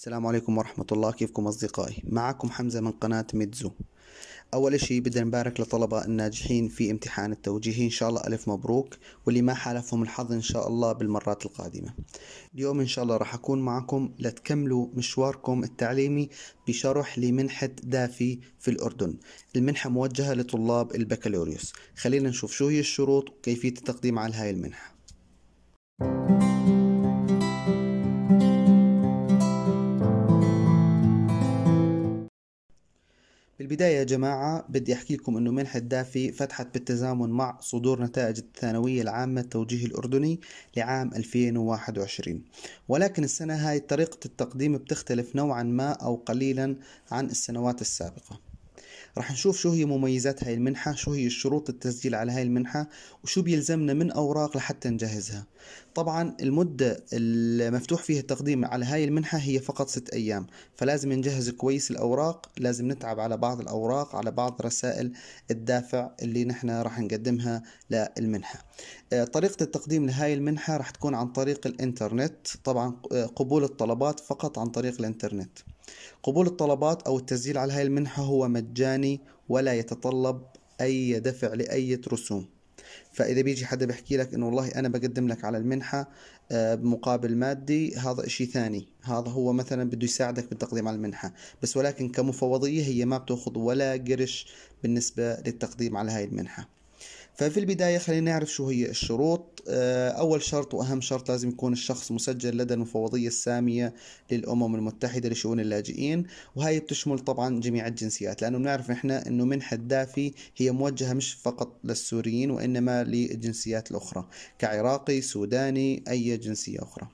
السلام عليكم ورحمة الله كيفكم أصدقائي معكم حمزة من قناة ميدزو أول شيء بدنا نبارك للطلبة الناجحين في امتحان التوجيهي إن شاء الله ألف مبروك واللي ما حالفهم الحظ إن شاء الله بالمرات القادمة اليوم إن شاء الله راح أكون معكم لتكملوا مشواركم التعليمي بشرح لمنحة دافي في الأردن المنحة موجهة لطلاب البكالوريوس خلينا نشوف شو هي الشروط وكيفية التقديم على هاي المنحة بالبداية يا جماعة بدي أحكي لكم أنه منحة دافي فتحت بالتزامن مع صدور نتائج الثانوية العامة التوجيه الأردني لعام 2021 ولكن السنة هاي طريقة التقديم بتختلف نوعا ما أو قليلا عن السنوات السابقة راح نشوف شو هي مميزات هاي المنحة شو هي الشروط التسجيل على هاي المنحة وشو بيلزمنا من أوراق لحتى نجهزها طبعا المدة المفتوح فيها التقديم على هاي المنحة هي فقط ست أيام فلازم نجهز كويس الأوراق لازم نتعب على بعض الأوراق على بعض رسائل الدافع اللي نحن راح نقدمها للمنحة آه، طريقة التقديم لهاي المنحة راح تكون عن طريق الإنترنت طبعا آه، قبول الطلبات فقط عن طريق الإنترنت قبول الطلبات أو التسجيل على هاي المنحة هو مجاني ولا يتطلب أي دفع لأي رسوم فإذا بيجي حدا بيحكي لك إنه والله أنا بقدم لك على المنحة آه، بمقابل مادي هذا شيء ثاني هذا هو مثلا بده يساعدك بالتقديم على المنحة بس ولكن كمفوضية هي ما بتأخذ ولا قرش بالنسبة للتقديم على هاي المنحة ففي البداية خلينا نعرف شو هي الشروط آه، أول شرط وأهم شرط لازم يكون الشخص مسجل لدى المفوضية السامية للأمم المتحدة لشؤون اللاجئين وهي بتشمل طبعا جميع الجنسيات لأنه بنعرف نحن أنه منحة دافي هي موجهة مش فقط للسوريين وإنما للجنسيات الأخرى كعراقي سوداني أي جنسية أخرى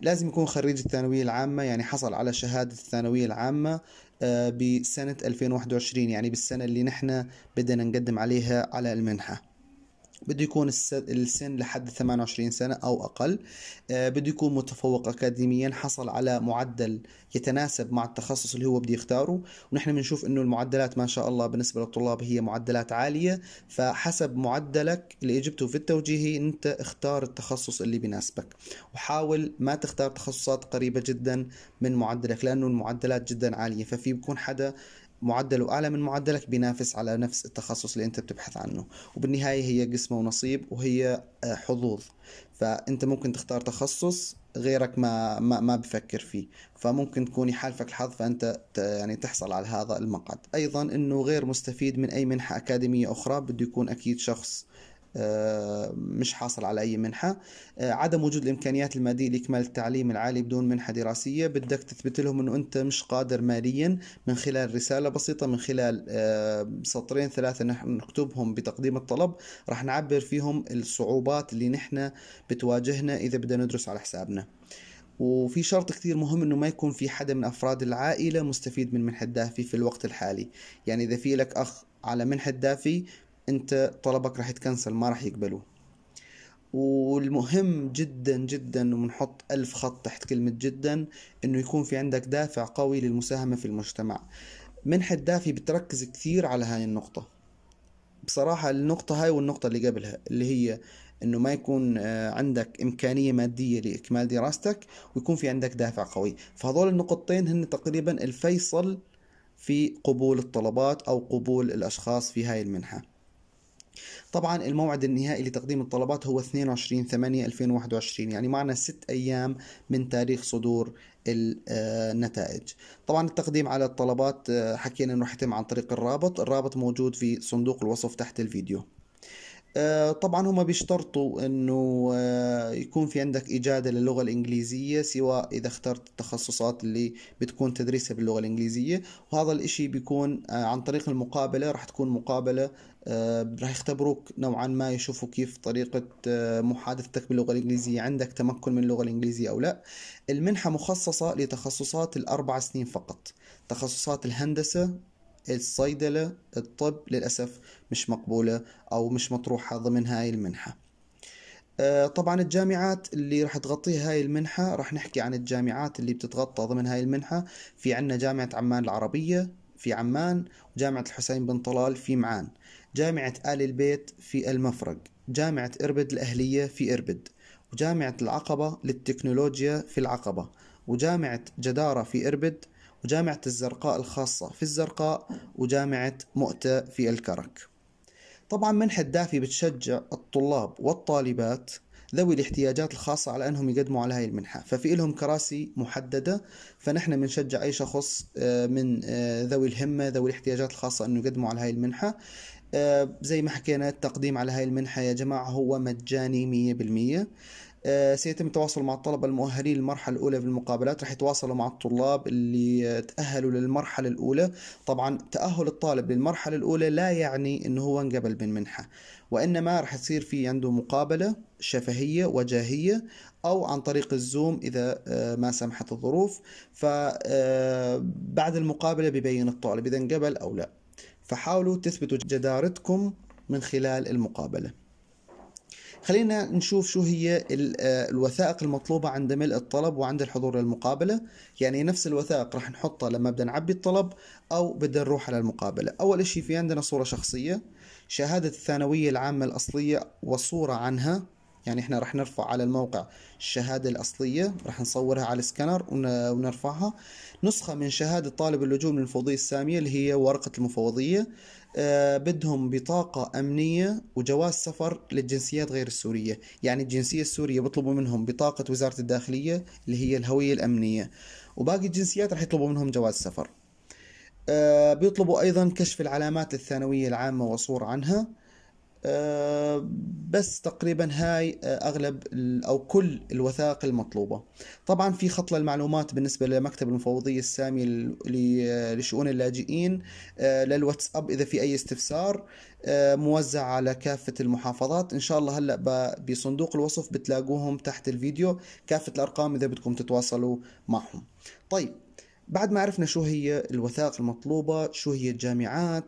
لازم يكون خريج الثانوية العامة يعني حصل على شهادة الثانوية العامة آه، بسنة 2021 يعني بالسنة اللي نحن بدنا نقدم عليها على المنحة بده يكون السن لحد 28 سنة أو أقل آه، بده يكون متفوق أكاديميا حصل على معدل يتناسب مع التخصص اللي هو بده يختاره ونحن بنشوف أنه المعدلات ما شاء الله بالنسبة للطلاب هي معدلات عالية فحسب معدلك اللي جبته في التوجيهي أنت اختار التخصص اللي بيناسبك وحاول ما تختار تخصصات قريبة جدا من معدلك لأنه المعدلات جدا عالية ففي بكون حدا معدله أعلى من معدلك بينافس على نفس التخصص اللي أنت بتبحث عنه وبالنهاية هي قسمة ونصيب وهي آه، حظوظ فأنت ممكن تختار تخصص غيرك ما ما, ما بفكر فيه فممكن تكون يحالفك الحظ فانت يعني تحصل على هذا المقعد ايضا انه غير مستفيد من اي منحه اكاديميه اخرى بده يكون اكيد شخص مش حاصل على أي منحة آه، عدم وجود الإمكانيات المادية لإكمال التعليم العالي بدون منحة دراسية بدك تثبت لهم أنه أنت مش قادر ماليا من خلال رسالة بسيطة من خلال آه، سطرين ثلاثة نحن نكتبهم بتقديم الطلب راح نعبر فيهم الصعوبات اللي نحن بتواجهنا إذا بدنا ندرس على حسابنا وفي شرط كثير مهم انه ما يكون في حدا من افراد العائله مستفيد من منحه دافي في الوقت الحالي يعني اذا في لك اخ على منحة دافي انت طلبك راح يتكنسل ما راح يقبلوه والمهم جدا جدا ونحط ألف خط تحت كلمة جدا انه يكون في عندك دافع قوي للمساهمة في المجتمع منحة دافي بتركز كثير على هاي النقطة بصراحة النقطة هاي والنقطة اللي قبلها اللي هي انه ما يكون آه، عندك امكانيه ماديه لاكمال دراستك ويكون في عندك دافع قوي فهذول النقطتين هن تقريبا الفيصل في قبول الطلبات او قبول الاشخاص في هاي المنحه طبعا الموعد النهائي لتقديم الطلبات هو 22 8 2021 يعني معنا ست أيام من تاريخ صدور آه، النتائج طبعا التقديم على الطلبات آه، حكينا انه راح يتم عن طريق الرابط الرابط موجود في صندوق الوصف تحت الفيديو آه، طبعا هم بيشترطوا انه آه، يكون في عندك اجاده للغه الانجليزيه سواء اذا اخترت التخصصات اللي بتكون تدريسها باللغه الانجليزيه وهذا الاشي بيكون آه، عن طريق المقابله راح تكون مقابله راح يختبروك نوعا ما يشوفوا كيف طريقة محادثتك باللغة الإنجليزية عندك تمكن من اللغة الإنجليزية أو لا المنحة مخصصة لتخصصات الأربع سنين فقط تخصصات الهندسة الصيدلة الطب للأسف مش مقبولة أو مش مطروحة ضمن هاي المنحة آه، طبعا الجامعات اللي راح تغطي هاي المنحة راح نحكي عن الجامعات اللي بتتغطى ضمن هاي المنحة في عنا جامعة عمان العربية في عمان وجامعة الحسين بن طلال في معان جامعة آل البيت في المفرق جامعة إربد الأهلية في إربد وجامعة العقبة للتكنولوجيا في العقبة وجامعة جدارة في إربد وجامعة الزرقاء الخاصة في الزرقاء وجامعة مؤتة في الكرك طبعا منحة دافي بتشجع الطلاب والطالبات ذوي الاحتياجات الخاصة على أنهم يقدموا على هاي المنحة ففي لهم كراسي محددة فنحن بنشجع أي شخص آه، من آه، ذوي الهمة ذوي الاحتياجات الخاصة أنه يقدموا على هاي المنحة آه، زي ما حكينا التقديم على هاي المنحة يا جماعة هو مجاني مية بالمية آه، سيتم التواصل مع الطلبة المؤهلين للمرحلة الأولى بالمقابلات راح يتواصلوا مع الطلاب اللي تأهلوا للمرحلة الأولى طبعا تأهل الطالب للمرحلة الأولى لا يعني أنه هو انقبل من منحة وإنما راح تصير في عنده مقابلة شفهية وجاهية أو عن طريق الزوم إذا آه، ما سمحت الظروف فبعد آه، المقابلة ببين الطالب إذا انقبل أو لا فحاولوا تثبتوا جدارتكم من خلال المقابله خلينا نشوف شو هي آه، الوثائق المطلوبة عند ملء الطلب وعند الحضور للمقابلة يعني نفس الوثائق راح نحطها لما بدنا نعبي الطلب أو بدنا نروح على المقابلة أول شيء في عندنا صورة شخصية شهادة الثانوية العامة الأصلية وصورة عنها يعني احنا راح نرفع على الموقع الشهادة الأصلية راح نصورها على السكانر ونرفعها نسخة من شهادة طالب اللجوء من المفوضيه السامية اللي هي ورقة المفوضية أه بدهم بطاقة أمنية وجواز سفر للجنسيات غير السورية يعني الجنسية السورية بيطلبوا منهم بطاقة وزارة الداخلية اللي هي الهوية الأمنية وباقي الجنسيات راح يطلبوا منهم جواز سفر أه بيطلبوا أيضا كشف العلامات الثانوية العامة وصور عنها آه، بس تقريبا هاي آه، اغلب او كل الوثائق المطلوبه طبعا في خط للمعلومات بالنسبه لمكتب المفوضيه السامي لشؤون اللاجئين آه، للواتساب اذا في اي استفسار موزع على كافه المحافظات ان شاء الله هلا بصندوق الوصف بتلاقوهم تحت الفيديو كافه الارقام اذا بدكم تتواصلوا معهم طيب بعد ما عرفنا شو هي الوثائق المطلوبة شو هي الجامعات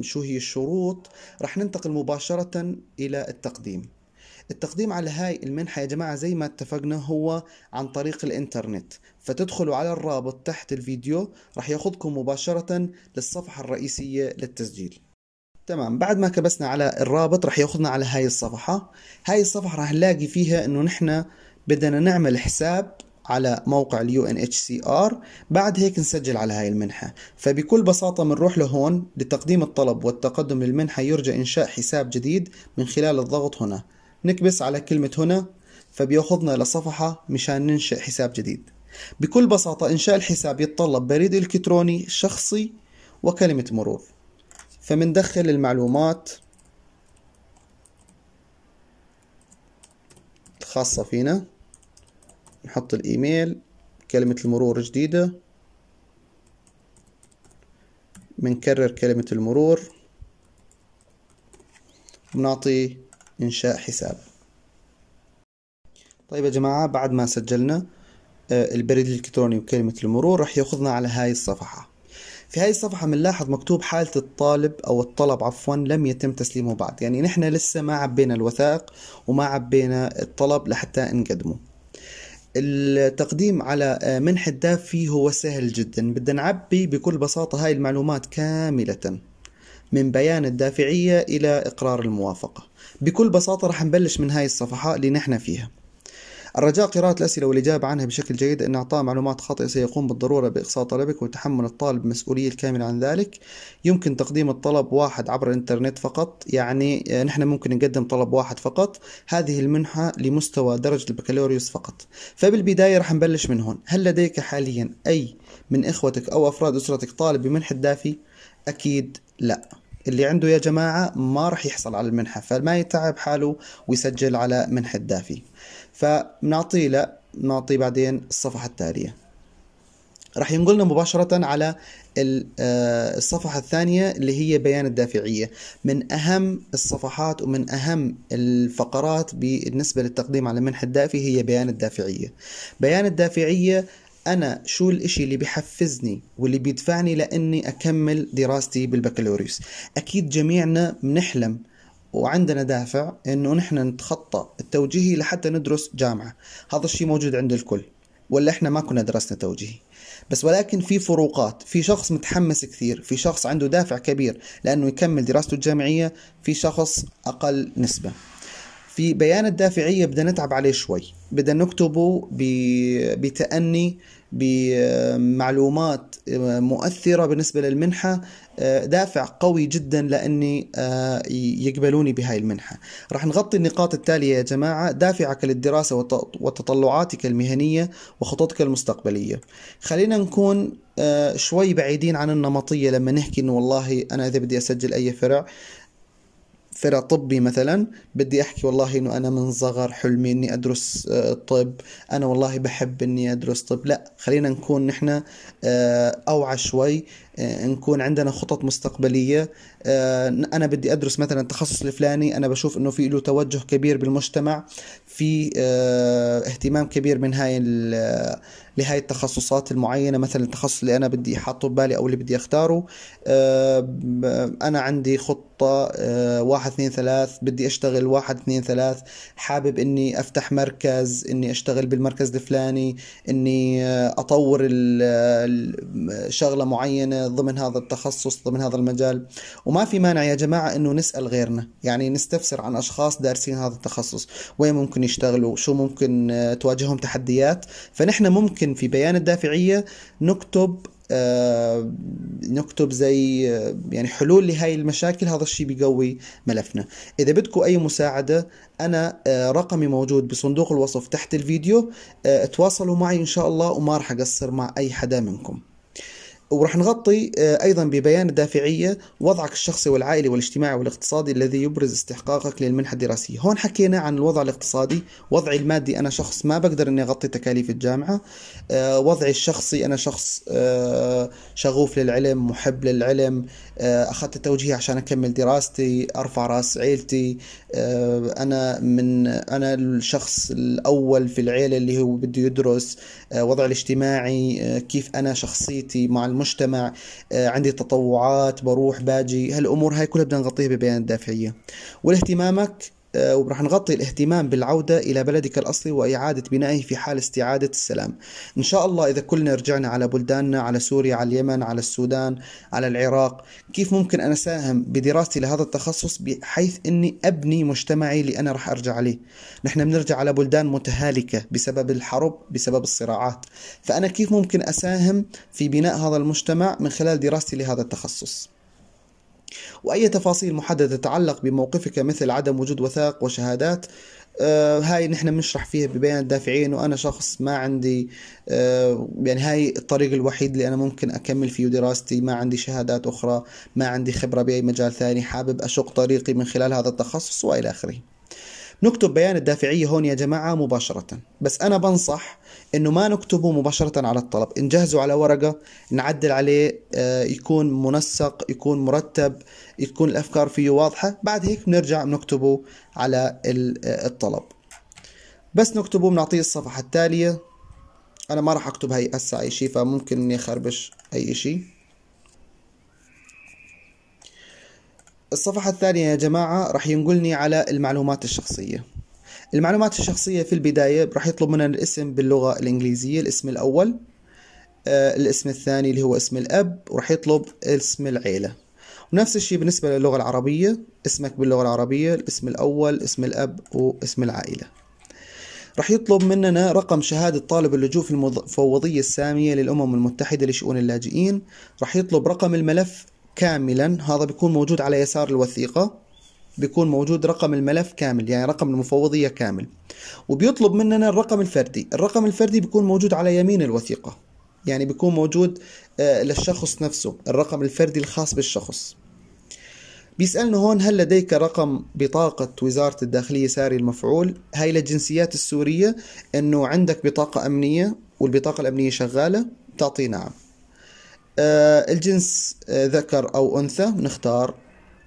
شو هي الشروط رح ننتقل مباشرة إلى التقديم التقديم على هاي المنحة يا جماعة زي ما اتفقنا هو عن طريق الانترنت فتدخلوا على الرابط تحت الفيديو رح ياخذكم مباشرة للصفحة الرئيسية للتسجيل تمام بعد ما كبسنا على الرابط رح ياخذنا على هاي الصفحة هاي الصفحة رح نلاقي فيها انه نحن بدنا نعمل حساب على موقع اليو ان اتش سي ار بعد هيك نسجل على هاي المنحة فبكل بساطة بنروح لهون لتقديم الطلب والتقدم للمنحة يرجى إنشاء حساب جديد من خلال الضغط هنا نكبس على كلمة هنا فبياخذنا لصفحة مشان ننشئ حساب جديد بكل بساطة إنشاء الحساب يتطلب بريد إلكتروني شخصي وكلمة مرور فمندخل المعلومات الخاصة فينا نحط الايميل كلمة المرور جديدة بنكرر كلمة المرور بنعطي إنشاء حساب طيب يا جماعة بعد ما سجلنا آه، البريد الإلكتروني وكلمة المرور رح يأخذنا على هاي الصفحة في هاي الصفحة بنلاحظ مكتوب حالة الطالب أو الطلب عفوا لم يتم تسليمه بعد يعني نحن لسه ما عبينا الوثائق وما عبينا الطلب لحتى نقدمه التقديم على آه، منح فيه هو سهل جدا بدنا نعبي بكل بساطة هاي المعلومات كاملة من بيان الدافعية إلى إقرار الموافقة بكل بساطة رح نبلش من هاي الصفحة اللي نحن فيها الرجاء قراءة الأسئلة والإجابة عنها بشكل جيد إن إعطاء معلومات خاطئة سيقوم بالضرورة بإقصاء طلبك وتحمل الطالب المسؤولية الكاملة عن ذلك يمكن تقديم الطلب واحد عبر الإنترنت فقط يعني آه، نحن ممكن نقدم طلب واحد فقط هذه المنحة لمستوى درجة البكالوريوس فقط فبالبداية راح نبلش من هون هل لديك حاليا أي من إخوتك أو أفراد أسرتك طالب بمنحة دافي؟ أكيد لا اللي عنده يا جماعة ما راح يحصل على المنحة فما يتعب حاله ويسجل على منحة دافي فبنعطيه لا بنعطيه بعدين الصفحة التالية راح ينقلنا مباشرة على آه، الصفحة الثانية اللي هي بيان الدافعية من أهم الصفحات ومن أهم الفقرات بالنسبة للتقديم على منح الدافي هي بيان الدافعية بيان الدافعية أنا شو الإشي اللي بحفزني واللي بيدفعني لأني أكمل دراستي بالبكالوريوس أكيد جميعنا بنحلم وعندنا دافع انه نحن نتخطى التوجيهي لحتى ندرس جامعه هذا الشيء موجود عند الكل ولا احنا ما كنا درسنا توجيهي بس ولكن في فروقات في شخص متحمس كثير في شخص عنده دافع كبير لانه يكمل دراسته الجامعيه في شخص اقل نسبه في بيان الدافعية بدنا نتعب عليه شوي بدنا نكتبه بتأني بمعلومات آه، مؤثرة بالنسبة للمنحة آه، دافع قوي جدا لاني آه، يقبلوني بهاي المنحه. راح نغطي النقاط التاليه يا جماعه دافعك للدراسه وتطلعاتك المهنيه وخططك المستقبليه. خلينا نكون آه، شوي بعيدين عن النمطيه لما نحكي انه والله انا اذا بدي اسجل اي فرع فرع طبي مثلا بدي احكي والله انه انا من صغر حلمي اني ادرس طب انا والله بحب اني ادرس طب لا خلينا نكون نحن اوعى شوي آه، نكون عندنا خطط مستقبليه آه، انا بدي ادرس مثلا التخصص الفلاني انا بشوف انه في له توجه كبير بالمجتمع في آه، اهتمام كبير من هاي لهاي التخصصات المعينه مثلا التخصص اللي انا بدي حاطه ببالي او اللي بدي اختاره انا عندي خطه واحد اثنين ثلاث بدي اشتغل واحد اثنين ثلاث حابب اني افتح مركز اني اشتغل بالمركز الفلاني اني اطور شغله معينه ضمن هذا التخصص ضمن هذا المجال وما في مانع يا جماعة أنه نسأل غيرنا يعني نستفسر عن أشخاص دارسين هذا التخصص وين ممكن يشتغلوا شو ممكن آه، تواجههم تحديات فنحن ممكن في بيان الدافعية نكتب آه، نكتب زي آه، يعني حلول لهاي المشاكل هذا الشيء بيقوي ملفنا اذا بدكم اي مساعده انا رقمي موجود بصندوق الوصف تحت الفيديو تواصلوا معي ان شاء الله وما راح اقصر مع اي حدا منكم وراح نغطي آه، ايضا ببيان الدافعيه وضعك الشخصي والعائلي والاجتماعي والاقتصادي الذي يبرز استحقاقك للمنحه الدراسيه، هون حكينا عن الوضع الاقتصادي، وضعي المادي انا شخص ما بقدر اني اغطي تكاليف الجامعه، آه، وضعي الشخصي انا شخص آه، شغوف للعلم، محب للعلم، آه، اخذت التوجيه عشان اكمل دراستي ارفع راس عيلتي آه، انا من انا الشخص الاول في العيله اللي هو بده يدرس آه، وضعي الاجتماعي كيف انا شخصيتي مع المجتمع عندي تطوعات بروح باجي هالامور هاي كلها بدنا نغطيها ببيان الدافعيه والاهتمامك آه، وراح نغطي الاهتمام بالعودة إلى بلدك الأصلي وإعادة بنائه في حال استعادة السلام إن شاء الله إذا كلنا رجعنا على بلداننا على سوريا على اليمن على السودان على العراق كيف ممكن أنا أساهم بدراستي لهذا التخصص بحيث أني أبني مجتمعي اللي أنا راح أرجع عليه نحن بنرجع على بلدان متهالكة بسبب الحرب بسبب الصراعات فأنا كيف ممكن أساهم في بناء هذا المجتمع من خلال دراستي لهذا التخصص وأي تفاصيل محددة تتعلق بموقفك مثل عدم وجود وثائق وشهادات آه هاي نحن بنشرح فيها ببيان الدافعين وانا شخص ما عندي آه يعني هاي الطريق الوحيد اللي انا ممكن اكمل فيه دراستي ما عندي شهادات اخرى ما عندي خبره باي مجال ثاني حابب اشق طريقي من خلال هذا التخصص والى اخره نكتب بيان الدافعية هون يا جماعة مباشرة بس أنا بنصح أنه ما نكتبه مباشرة على الطلب نجهزه على ورقة نعدل عليه آه، يكون منسق يكون مرتب يكون الأفكار فيه واضحة بعد هيك بنرجع بنكتبه على آه، الطلب بس نكتبه بنعطيه الصفحة التالية أنا ما راح أكتب هي هسه أي شيء فممكن إني أخربش أي شيء الصفحة الثانية يا جماعة راح ينقلني على المعلومات الشخصية المعلومات الشخصية في البداية راح يطلب منا الاسم باللغة الإنجليزية الاسم الأول آه، الاسم الثاني اللي هو اسم الأب وراح يطلب اسم العيلة ونفس الشيء بالنسبة للغة العربية اسمك باللغة العربية الاسم الأول اسم الأب واسم العائلة راح يطلب مننا رقم شهادة طالب اللجوء في المفوضية السامية للأمم المتحدة لشؤون اللاجئين راح يطلب رقم الملف كاملا هذا بيكون موجود على يسار الوثيقة بيكون موجود رقم الملف كامل يعني رقم المفوضية كامل وبيطلب مننا الرقم الفردي الرقم الفردي بيكون موجود على يمين الوثيقة يعني بيكون موجود آه، للشخص نفسه الرقم الفردي الخاص بالشخص بيسألنا هون هل لديك رقم بطاقة وزارة الداخلية ساري المفعول هاي للجنسيات السورية انه عندك بطاقة امنية والبطاقة الامنية شغالة تعطي نعم آه، الجنس آه، ذكر أو أنثى نختار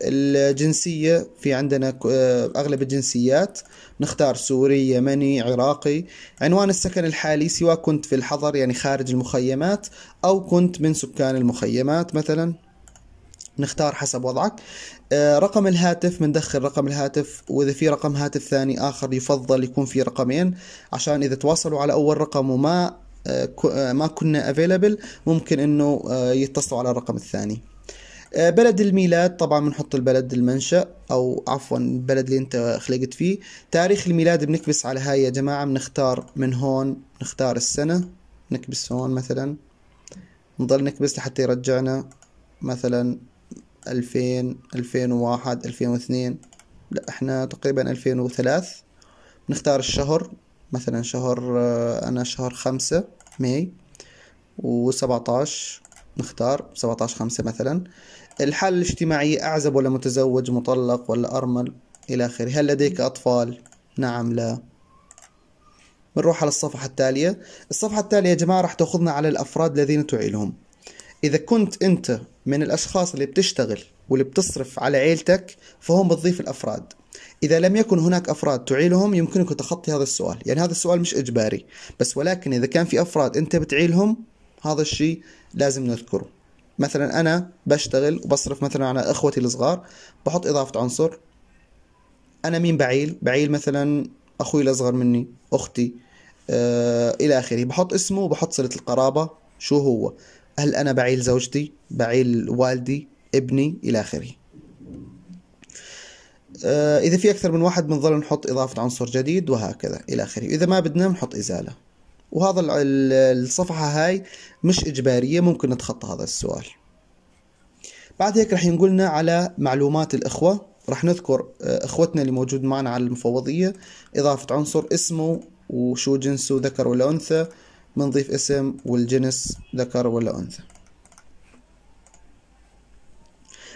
الجنسية في عندنا آه، أغلب الجنسيات نختار سوري يمني عراقي عنوان السكن الحالي سواء كنت في الحضر يعني خارج المخيمات أو كنت من سكان المخيمات مثلا نختار حسب وضعك رقم الهاتف بندخل رقم الهاتف وإذا في رقم هاتف ثاني آخر يفضل يكون في رقمين عشان إذا تواصلوا على أول رقم وما آه، آه، ما كنا افيلبل ممكن انه آه، يتصلوا على الرقم الثاني بلد الميلاد طبعا بنحط البلد المنشأ او عفوا البلد اللي انت خلقت فيه تاريخ الميلاد بنكبس على هاي يا جماعة بنختار من هون نختار السنة نكبس هون مثلا نضل نكبس لحتى يرجعنا مثلا 2000 2001 2002 لا احنا تقريبا 2003 نختار الشهر مثلا شهر آه، أنا شهر خمسة ماي وسبعتاش نختار سبعتاش خمسة مثلا الحالة الاجتماعية أعزب ولا متزوج مطلق ولا أرمل إلى آخره هل لديك أطفال؟ نعم لا بنروح على الصفحة التالية الصفحة التالية يا جماعة راح تأخذنا على الأفراد الذين تعيلهم إذا كنت أنت من الأشخاص اللي بتشتغل واللي بتصرف على عيلتك فهم بتضيف الأفراد إذا لم يكن هناك أفراد تعيلهم يمكنك تخطي هذا السؤال يعني هذا السؤال مش إجباري بس ولكن إذا كان في أفراد أنت بتعيلهم هذا الشيء لازم نذكره مثلا أنا بشتغل وبصرف مثلا على إخوتي الصغار بحط إضافة عنصر أنا مين بعيل بعيل مثلا أخوي الأصغر مني أختي آه إلى آخره بحط اسمه وبحط صلة القرابة شو هو هل أنا بعيل زوجتي بعيل والدي ابني إلى آخره آه، إذا في أكثر من واحد بنظل نحط إضافة عنصر جديد وهكذا إلى آخره إذا ما بدنا بنحط إزالة وهذا الصفحة هاي مش إجبارية ممكن نتخطى هذا السؤال بعد هيك رح ينقلنا على معلومات الإخوة رح نذكر آه، إخوتنا اللي موجود معنا على المفوضية إضافة عنصر اسمه وشو جنسه ذكر ولا أنثى بنضيف اسم والجنس ذكر ولا أنثى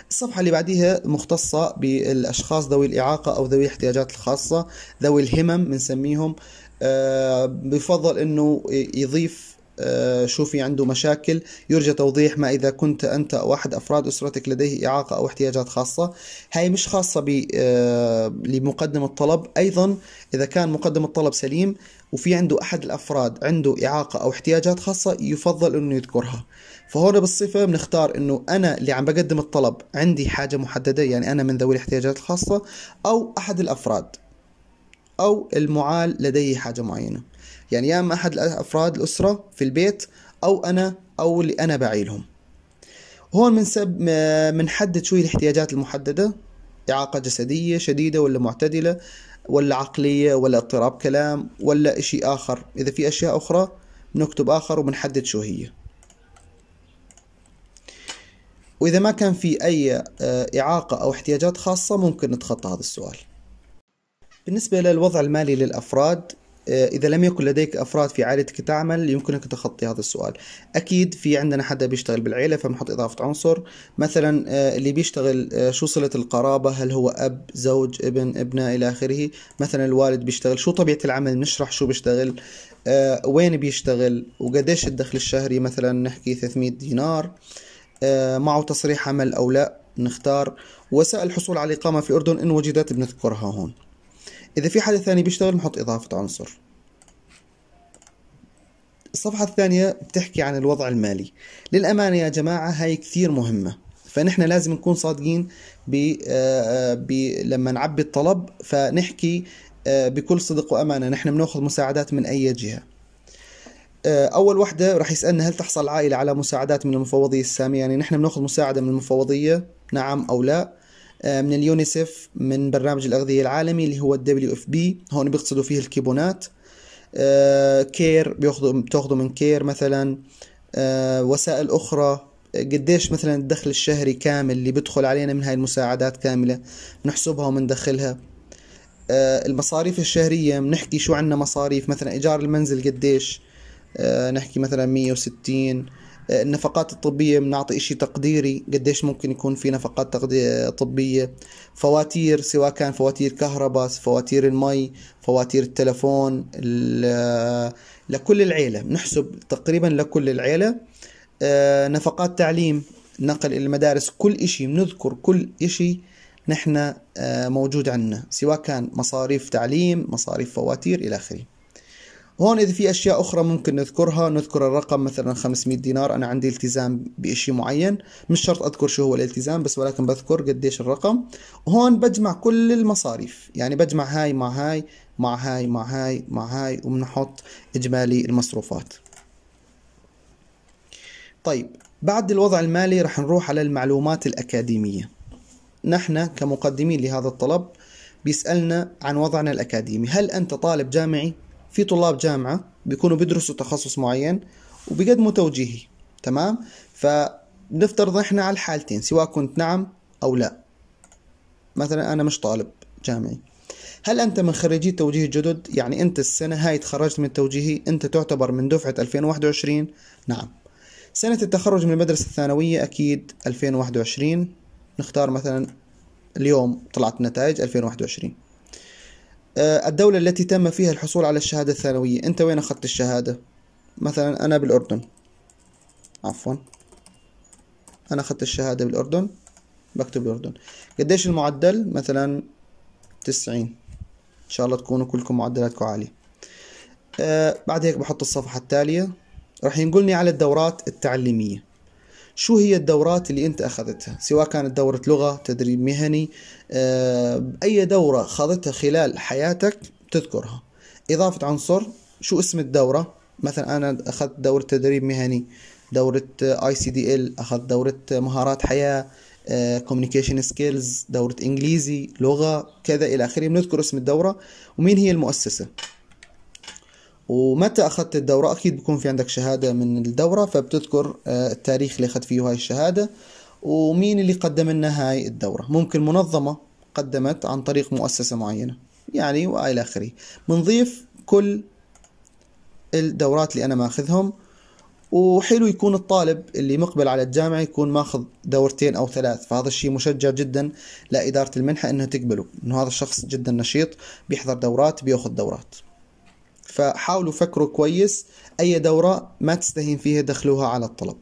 الصفحة اللي بعديها مختصة بالأشخاص ذوي الإعاقة أو ذوي الاحتياجات الخاصة ذوي الهمم بنسميهم آه، بفضل أنه يضيف آه، شو في عنده مشاكل يرجى توضيح ما إذا كنت أنت أو أحد أفراد أسرتك لديه إعاقة أو احتياجات خاصة هاي مش خاصة آه، لمقدم الطلب أيضا إذا كان مقدم الطلب سليم وفي عنده أحد الأفراد عنده إعاقة أو احتياجات خاصة يفضل أنه يذكرها فهون بالصفة بنختار انه انا اللي عم بقدم الطلب عندي حاجة محددة يعني انا من ذوي الاحتياجات الخاصة او احد الافراد او المعال لديه حاجة معينة يعني يا اما احد الافراد الاسرة في البيت او انا او اللي انا بعيلهم هون بنسب بنحدد شو هي الاحتياجات المحددة إعاقة جسدية شديدة ولا معتدلة ولا عقلية ولا اضطراب كلام ولا إشي آخر إذا في أشياء أخرى بنكتب آخر وبنحدد شو هي وإذا ما كان في أي آه، إعاقة أو احتياجات خاصة ممكن نتخطى هذا السؤال بالنسبة للوضع المالي للأفراد آه، إذا لم يكن لديك أفراد في عائلتك تعمل يمكنك تخطي هذا السؤال أكيد في عندنا حدا بيشتغل بالعيلة فبنحط إضافة عنصر مثلا آه، اللي بيشتغل شو صلة القرابة هل هو أب زوج ابن ابنة إلى آخره مثلا الوالد بيشتغل شو طبيعة العمل نشرح شو بيشتغل وين بيشتغل وقديش الدخل الشهري مثلا نحكي 300 دينار آه، معه تصريح عمل أو لا نختار وسائل الحصول على الإقامة في الأردن إن وجدت بنذكرها هون إذا في حدا ثاني بيشتغل بنحط إضافة عنصر الصفحة الثانية بتحكي عن الوضع المالي للأمانة يا جماعة هاي كثير مهمة فنحن لازم نكون صادقين ب... آه، آه، ب... لما نعبي الطلب فنحكي بكل صدق وأمانة نحن بناخذ مساعدات من أي جهة آه، اول وحده راح يسالنا هل تحصل العائله على مساعدات من المفوضيه الساميه يعني نحن بناخذ مساعده من المفوضيه نعم او لا آه، من اليونيسف من برنامج الاغذيه العالمي اللي هو الدبليو اف بي هون بيقصدوا فيه الكيبونات آه، كير بياخذوا بتاخذوا من كير مثلا وسائل اخرى قديش مثلا الدخل الشهري كامل اللي بيدخل علينا من هاي المساعدات كامله بنحسبها وبندخلها المصاريف الشهرية بنحكي شو عندنا مصاريف مثلا إيجار المنزل قديش آه، نحكي مثلا 160 آه، النفقات الطبية بنعطي إشي تقديري قديش ممكن يكون في نفقات آه، طبية فواتير سواء كان فواتير كهرباء فواتير المي فواتير التلفون لكل العيلة نحسب تقريبا لكل العيلة نفقات تعليم نقل إلى المدارس كل إشي بنذكر كل إشي نحن موجود عندنا سواء كان مصاريف تعليم مصاريف فواتير إلى آخره هون إذا في أشياء أخرى ممكن نذكرها نذكر الرقم مثلا 500 دينار أنا عندي التزام بشيء معين مش شرط أذكر شو هو الالتزام بس ولكن بذكر قديش الرقم وهون بجمع كل المصاريف يعني بجمع هاي مع هاي مع هاي مع هاي مع هاي وبنحط إجمالي المصروفات طيب بعد الوضع المالي رح نروح على المعلومات الأكاديمية نحن كمقدمين لهذا الطلب بيسألنا عن وضعنا الأكاديمي هل أنت طالب جامعي في طلاب جامعة بيكونوا بيدرسوا تخصص معين وبيقدموا توجيهي تمام فنفترض احنا على الحالتين سواء كنت نعم او لا مثلا انا مش طالب جامعي هل انت من خريجي توجيه جدد يعني انت السنه هاي تخرجت من توجيهي انت تعتبر من دفعه 2021 نعم سنه التخرج من المدرسه الثانويه اكيد 2021 نختار مثلا اليوم طلعت نتائج 2021 آه، الدولة التي تم فيها الحصول على الشهادة الثانوية أنت وين أخذت الشهادة مثلا أنا بالأردن عفوا أنا أخذت الشهادة بالأردن بكتب الأردن قديش المعدل مثلا تسعين إن شاء الله تكونوا كلكم معدلاتكم عالية آه، بعد هيك بحط الصفحة التالية راح ينقلني على الدورات التعليمية شو هي الدورات اللي انت اخذتها سواء كانت دورة لغة تدريب مهني آه، اي دورة خذتها خلال حياتك تذكرها اضافة عنصر شو اسم الدورة مثلا انا اخذت دورة تدريب مهني دورة اي سي دي ال اخذت دورة مهارات حياة كوميونيكيشن آه، سكيلز دورة انجليزي لغة كذا الى اخره بنذكر اسم الدورة ومين هي المؤسسة ومتى أخذت الدورة أكيد بكون في عندك شهادة من الدورة فبتذكر آه، التاريخ اللي أخذت فيه هاي الشهادة ومين اللي قدم لنا هاي الدورة ممكن منظمة قدمت عن طريق مؤسسة معينة يعني وإلى آخره بنضيف كل الدورات اللي أنا ماخذهم وحلو يكون الطالب اللي مقبل على الجامعة يكون ماخذ دورتين أو ثلاث فهذا الشيء مشجع جدا لإدارة المنحة أنها تقبله أنه هذا الشخص جدا نشيط بيحضر دورات بيأخذ دورات فحاولوا فكروا كويس أي دورة ما تستهين فيها دخلوها على الطلب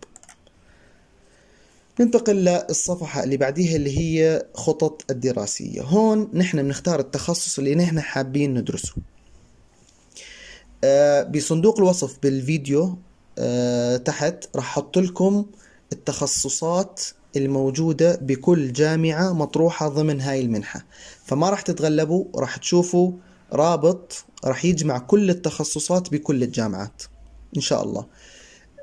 ننتقل للصفحة اللي بعديها اللي هي خطط الدراسية هون نحن بنختار التخصص اللي نحن حابين ندرسه آه، بصندوق الوصف بالفيديو آه، تحت راح احط لكم التخصصات الموجودة بكل جامعة مطروحة ضمن هاي المنحة فما راح تتغلبوا راح تشوفوا رابط راح يجمع كل التخصصات بكل الجامعات ان شاء الله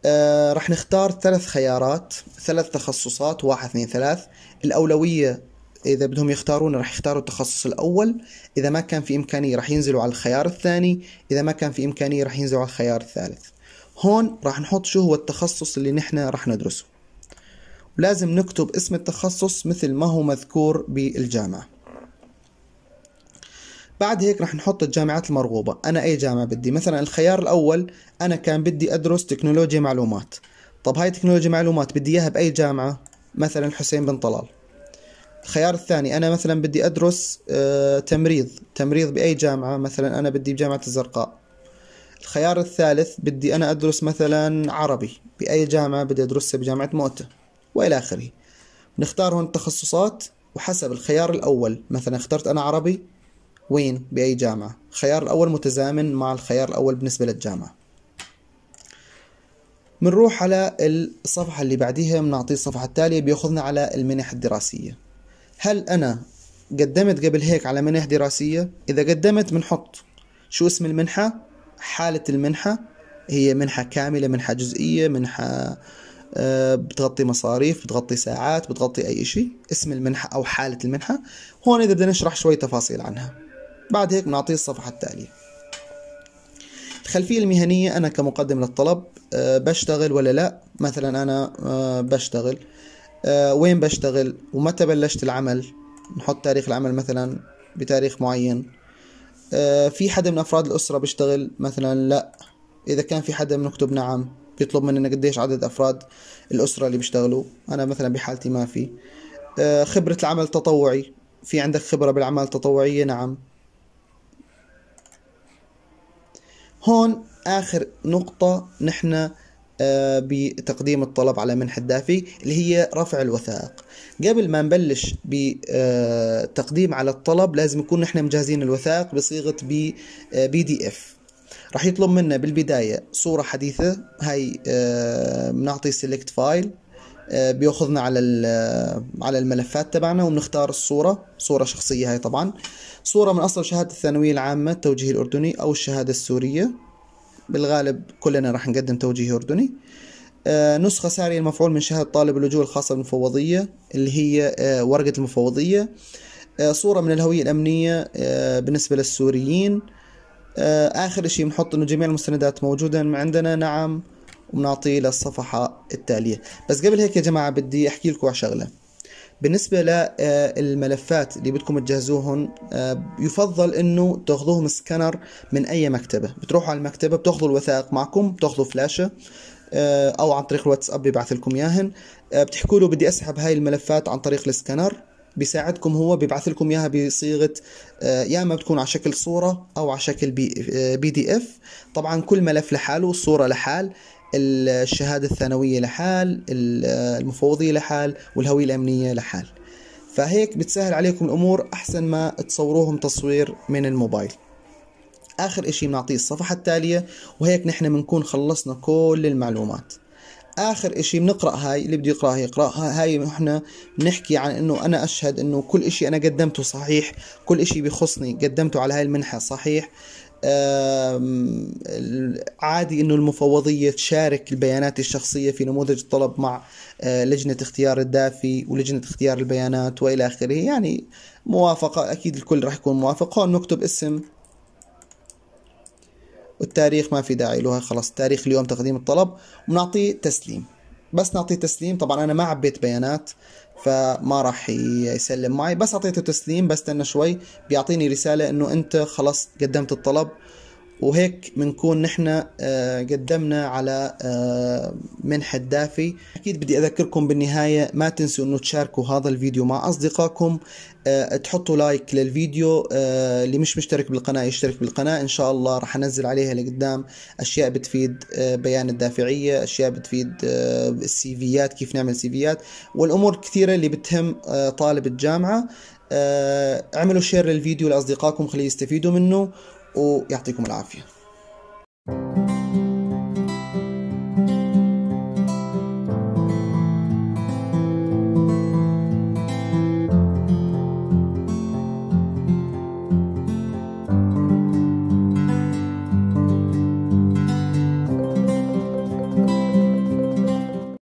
آه راح نختار ثلاث خيارات ثلاث تخصصات واحد اثنين ثلاث الأولوية إذا بدهم يختارون راح يختاروا التخصص الأول إذا ما كان في إمكانية راح ينزلوا على الخيار الثاني إذا ما كان في إمكانية راح ينزلوا على الخيار الثالث هون راح نحط شو هو التخصص اللي نحن راح ندرسه لازم نكتب اسم التخصص مثل ما هو مذكور بالجامعه بعد هيك رح نحط الجامعات المرغوبة أنا أي جامعة بدي مثلا الخيار الأول أنا كان بدي أدرس تكنولوجيا معلومات طب هاي تكنولوجيا معلومات بدي إياها بأي جامعة مثلا الحسين بن طلال الخيار الثاني أنا مثلا بدي أدرس آه، تمريض تمريض بأي جامعة مثلا أنا بدي بجامعة الزرقاء الخيار الثالث بدي أنا أدرس مثلا عربي بأي جامعة بدي أدرسها بجامعة موتة وإلى آخره نختار هون التخصصات وحسب الخيار الأول مثلا اخترت أنا عربي وين بأي جامعة الخيار الأول متزامن مع الخيار الأول بالنسبة للجامعة بنروح على الصفحة اللي بعديها بنعطيه الصفحة التالية بياخذنا على المنح الدراسية هل أنا قدمت قبل هيك على منح دراسية إذا قدمت بنحط شو اسم المنحة حالة المنحة هي منحة كاملة منحة جزئية منحة آه، بتغطي مصاريف بتغطي ساعات بتغطي أي شيء اسم المنحة أو حالة المنحة هون إذا بدنا نشرح شوي تفاصيل عنها بعد هيك بنعطيه الصفحة التالية الخلفية المهنية أنا كمقدم للطلب آه، بشتغل ولا لا مثلا أنا آه، بشتغل آه، وين بشتغل ومتى بلشت العمل نحط تاريخ العمل مثلا بتاريخ معين في حدا من أفراد الأسرة بيشتغل مثلا لا إذا كان في حدا بنكتب نعم بيطلب مننا قديش عدد أفراد الأسرة اللي بيشتغلوا أنا مثلا بحالتي ما في خبرة العمل التطوعي في عندك خبرة بالأعمال التطوعية نعم هون آخر نقطة نحن آه، بتقديم الطلب على منح الدافي اللي هي رفع الوثائق قبل ما نبلش بتقديم آه، على الطلب لازم يكون نحن مجهزين الوثائق بصيغة بي, بي دي اف راح يطلب منا بالبداية صورة حديثة هاي آه، بنعطي سيلكت فايل آه، بياخذنا على آه، على الملفات تبعنا وبنختار الصوره صوره شخصيه هاي طبعا صوره من اصل شهاده الثانويه العامه التوجيه الاردني او الشهاده السوريه بالغالب كلنا راح نقدم توجيه اردني آه، نسخة سارية المفعول من شهادة طالب اللجوء الخاصة بالمفوضية اللي هي ورقة المفوضية صورة من الهوية الأمنية بالنسبة للسوريين آخر شيء بنحط إنه جميع المستندات موجودة عندنا نعم وبنعطيه للصفحة التالية بس قبل هيك يا جماعة بدي أحكي لكم على شغلة بالنسبة للملفات آه، اللي بدكم تجهزوهن آه، يفضل انه تاخذوهم سكانر من اي مكتبة بتروحوا على المكتبة بتاخذوا الوثائق معكم بتاخذوا فلاشة آه، او عن طريق الواتساب بيبعث لكم اياهن بتحكوا له بدي اسحب هاي الملفات عن طريق السكانر بيساعدكم هو بيبعث لكم اياها بصيغه يا اما بتكون على شكل صوره او على شكل بي, بي دي اف طبعا كل ملف لحاله صورة لحال الشهادة الثانوية لحال المفوضية لحال والهوية الأمنية لحال فهيك بتسهل عليكم الأمور أحسن ما تصوروهم تصوير من الموبايل آخر إشي بنعطيه الصفحة التالية وهيك نحن بنكون خلصنا كل المعلومات اخر اشي بنقرا هاي اللي بده يقراها يقراها هاي احنا بنحكي عن انه انا اشهد انه كل اشي انا قدمته صحيح كل اشي بخصني قدمته على هاي المنحه صحيح عادي انه المفوضيه تشارك البيانات الشخصيه في نموذج الطلب مع آه، لجنه اختيار الدافي ولجنه اختيار البيانات والى اخره يعني موافقه اكيد الكل راح يكون موافق هون نكتب اسم والتاريخ ما في داعي له خلاص تاريخ اليوم تقديم الطلب ونعطيه تسليم بس نعطيه تسليم طبعا انا ما عبيت بيانات فما راح يسلم معي بس اعطيته تسليم بستنى شوي بيعطيني رساله انه انت خلص قدمت الطلب وهيك بنكون نحن آه، قدمنا على آه، منح الدافي اكيد بدي اذكركم بالنهايه ما تنسوا انه تشاركوا هذا الفيديو مع اصدقائكم آه، تحطوا لايك للفيديو اللي مش مشترك بالقناه يشترك بالقناه ان شاء الله رح انزل عليها لقدام اشياء بتفيد بيان الدافعيه اشياء بتفيد السيفيات فيات كيف نعمل سي فيات والامور كثيره اللي بتهم طالب الجامعه اعملوا شير للفيديو لاصدقائكم خليه يستفيدوا منه ويعطيكم العافيه